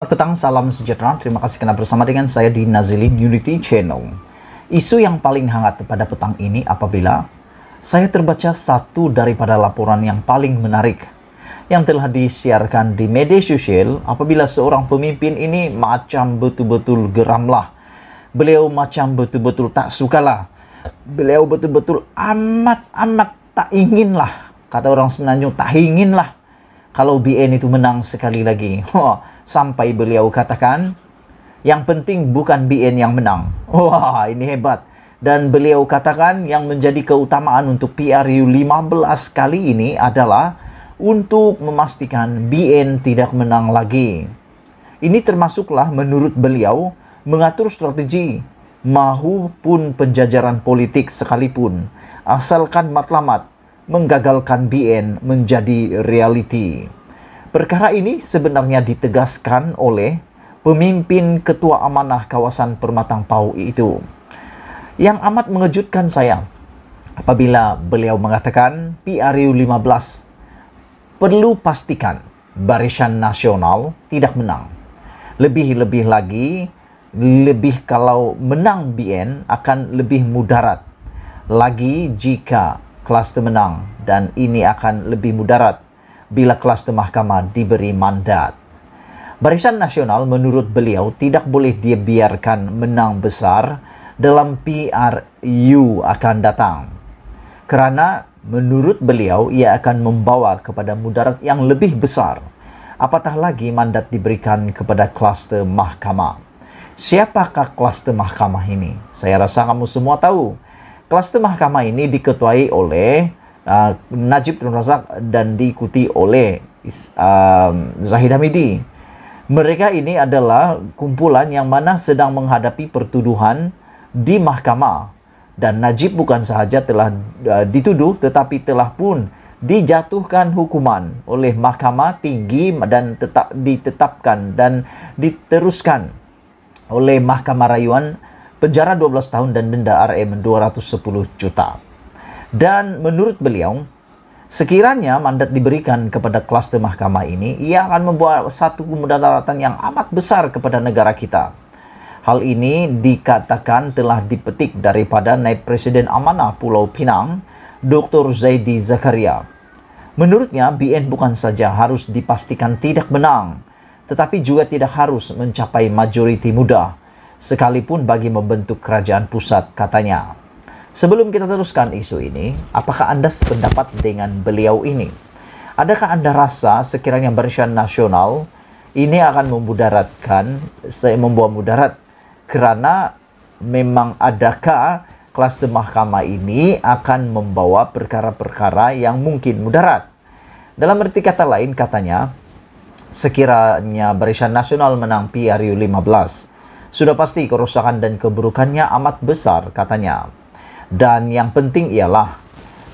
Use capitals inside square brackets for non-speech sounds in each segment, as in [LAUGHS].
petang, salam sejahtera. Terima kasih karena bersama dengan saya di Nazili Unity Channel. Isu yang paling hangat pada petang ini apabila saya terbaca satu daripada laporan yang paling menarik yang telah disiarkan di media sosial apabila seorang pemimpin ini macam betul-betul geramlah. Beliau macam betul-betul tak sukalah. Beliau betul-betul amat-amat tak inginlah. Kata orang semenanjung, tak inginlah kalau BN itu menang sekali lagi. [LAUGHS] Sampai beliau katakan, yang penting bukan BN yang menang. [LAUGHS] Wah, ini hebat. Dan beliau katakan yang menjadi keutamaan untuk PRU 15 kali ini adalah untuk memastikan BN tidak menang lagi. Ini termasuklah menurut beliau mengatur strategi maupun penjajaran politik sekalipun asalkan matlamat menggagalkan BN menjadi realiti. Perkara ini sebenarnya ditegaskan oleh pemimpin ketua amanah kawasan Permatang Pau itu. Yang amat mengejutkan saya apabila beliau mengatakan PRU 15 perlu pastikan barisan nasional tidak menang. Lebih-lebih lagi, lebih kalau menang BN akan lebih mudarat. Lagi jika kelas menang dan ini akan lebih mudarat bila kelas mahkamah diberi mandat. Barisan Nasional menurut beliau tidak boleh dibiarkan menang besar dalam PRU akan datang. Kerana menurut beliau ia akan membawa kepada mudarat yang lebih besar. Apatah lagi mandat diberikan kepada kluster mahkamah. Siapakah kluster mahkamah ini? Saya rasa kamu semua tahu. Kluster mahkamah ini diketuai oleh Ah, Najib Tun Razak dan diikuti oleh uh, Zahid Hamidi. Mereka ini adalah kumpulan yang mana sedang menghadapi pertuduhan di mahkamah dan Najib bukan sahaja telah uh, dituduh tetapi telah pun dijatuhkan hukuman oleh mahkamah tinggi dan tetap ditetapkan dan diteruskan oleh mahkamah rayuan penjara 12 tahun dan denda RM 210 juta. Dan menurut beliau, sekiranya mandat diberikan kepada klaster mahkamah ini, ia akan membuat satu kemudaratan yang amat besar kepada negara kita. Hal ini dikatakan telah dipetik daripada Naib Presiden Amanah Pulau Pinang, Dr. Zaidi Zakaria. Menurutnya, BN bukan saja harus dipastikan tidak menang, tetapi juga tidak harus mencapai majoriti muda, sekalipun bagi membentuk kerajaan pusat, katanya. Sebelum kita teruskan isu ini, apakah Anda sependapat dengan beliau ini? Adakah Anda rasa sekiranya barisan nasional ini akan memudaratkan, saya membawa mudarat karena memang adakah kelas di mahkamah ini akan membawa perkara-perkara yang mungkin mudarat. Dalam arti kata lain katanya, sekiranya Barisan Nasional menang PRU 15, sudah pasti kerusakan dan keburukannya amat besar katanya. Dan yang penting ialah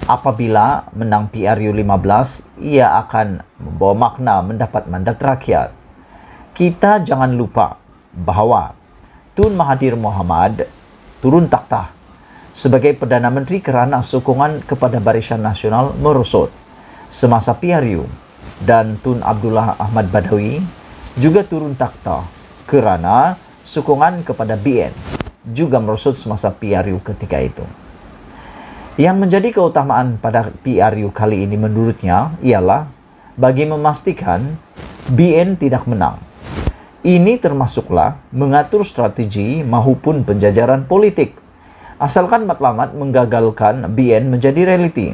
apabila menang PRU 15, ia akan membawa makna mendapat mandat rakyat. Kita jangan lupa bahawa Tun Mahathir Mohamad turun takhta sebagai Perdana Menteri kerana sokongan kepada Barisan Nasional merosot semasa PRU dan Tun Abdullah Ahmad Badawi juga turun takhta kerana sokongan kepada BN juga merosot semasa PRU ketika itu. Yang menjadi keutamaan pada PRU kali ini menurutnya ialah bagi memastikan BN tidak menang. Ini termasuklah mengatur strategi maupun penjajaran politik, asalkan matlamat menggagalkan BN menjadi realiti.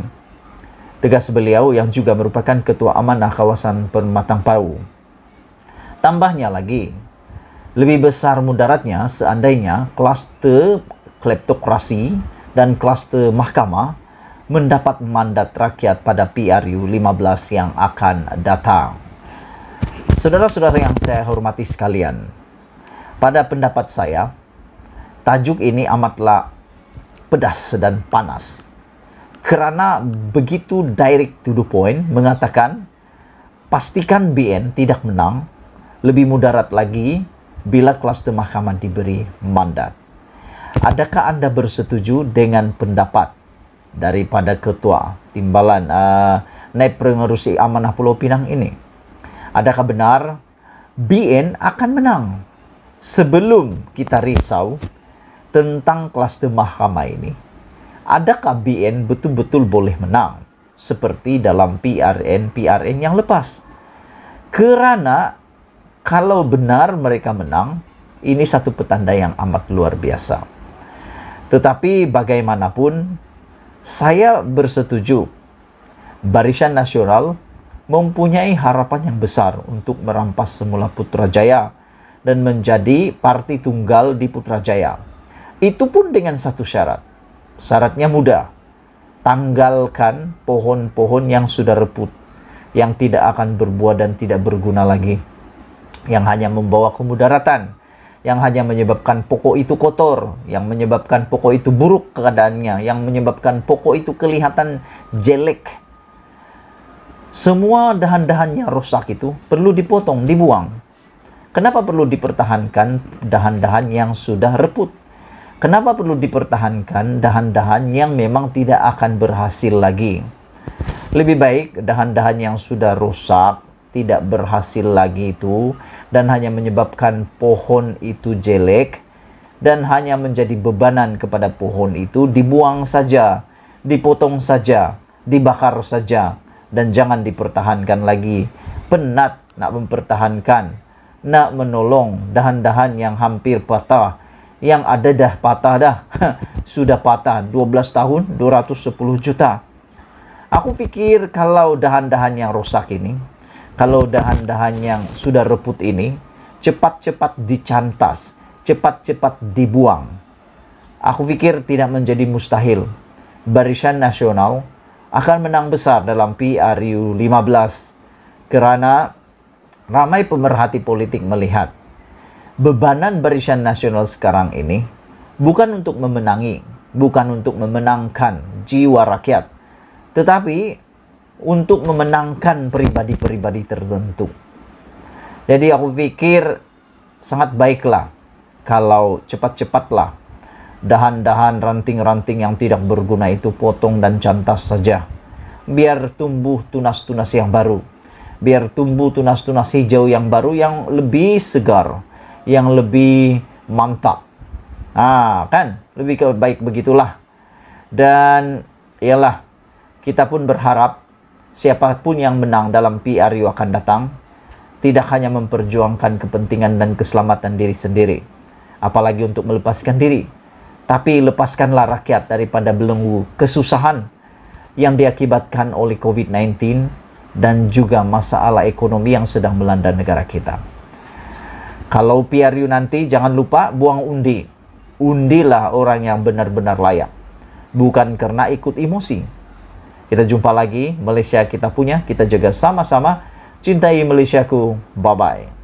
Tegas beliau yang juga merupakan ketua amanah kawasan Permatang Pau. Tambahnya lagi, lebih besar mudaratnya seandainya kluster kleptokrasi dan kluster mahkamah mendapat mandat rakyat pada PRU 15 yang akan datang. Saudara-saudara yang saya hormati sekalian, pada pendapat saya, tajuk ini amatlah pedas dan panas. Kerana begitu direct to the point mengatakan pastikan BN tidak menang, lebih mudarat lagi bila kluster mahkamah diberi mandat. Adakah Anda bersetuju dengan pendapat daripada Ketua Timbalan uh, Naib Pengerusi Amanah Pulau Pinang ini? Adakah benar BN akan menang? Sebelum kita risau tentang kluster mahkamah ini, adakah BN betul-betul boleh menang? Seperti dalam PRN-PRN yang lepas. Kerana kalau benar mereka menang, ini satu petanda yang amat luar biasa. Tetapi bagaimanapun, saya bersetuju Barisan Nasional mempunyai harapan yang besar untuk merampas semula Putrajaya dan menjadi parti tunggal di Putrajaya. Itu pun dengan satu syarat. Syaratnya mudah. Tanggalkan pohon-pohon yang sudah reput, yang tidak akan berbuah dan tidak berguna lagi, yang hanya membawa kemudaratan yang hanya menyebabkan pokok itu kotor, yang menyebabkan pokok itu buruk keadaannya, yang menyebabkan pokok itu kelihatan jelek. Semua dahan-dahannya rusak itu perlu dipotong, dibuang. Kenapa perlu dipertahankan dahan-dahan yang sudah reput? Kenapa perlu dipertahankan dahan-dahan yang memang tidak akan berhasil lagi? Lebih baik dahan-dahan yang sudah rusak tidak berhasil lagi itu dan hanya menyebabkan pohon itu jelek dan hanya menjadi bebanan kepada pohon itu dibuang saja, dipotong saja, dibakar saja dan jangan dipertahankan lagi. Penat nak mempertahankan, nak menolong dahan-dahan yang hampir patah, yang ada dah patah dah. [LAUGHS] Sudah patah 12 tahun 210 juta. Aku pikir kalau dahan-dahan yang rusak ini kalau dahan-dahan yang sudah reput ini cepat-cepat dicantas, cepat-cepat dibuang. Aku pikir tidak menjadi mustahil. Barisan Nasional akan menang besar dalam PRU 15 kerana ramai pemerhati politik melihat bebanan Barisan Nasional sekarang ini bukan untuk memenangi, bukan untuk memenangkan jiwa rakyat, tetapi untuk memenangkan pribadi-pribadi tertentu. Jadi aku pikir sangat baiklah kalau cepat-cepatlah dahan-dahan ranting-ranting yang tidak berguna itu potong dan cantas saja. Biar tumbuh tunas-tunas yang baru. Biar tumbuh tunas-tunas hijau yang baru yang lebih segar, yang lebih mantap. Ah, kan? Lebih baik begitulah. Dan ialah kita pun berharap siapapun yang menang dalam PRU akan datang, tidak hanya memperjuangkan kepentingan dan keselamatan diri sendiri, apalagi untuk melepaskan diri, tapi lepaskanlah rakyat daripada belenggu kesusahan yang diakibatkan oleh COVID-19 dan juga masalah ekonomi yang sedang melanda negara kita. Kalau PRU nanti jangan lupa buang undi. Undilah orang yang benar-benar layak. Bukan karena ikut emosi, kita jumpa lagi, Malaysia kita punya, kita jaga sama-sama. Cintai Malaysiaku, bye-bye.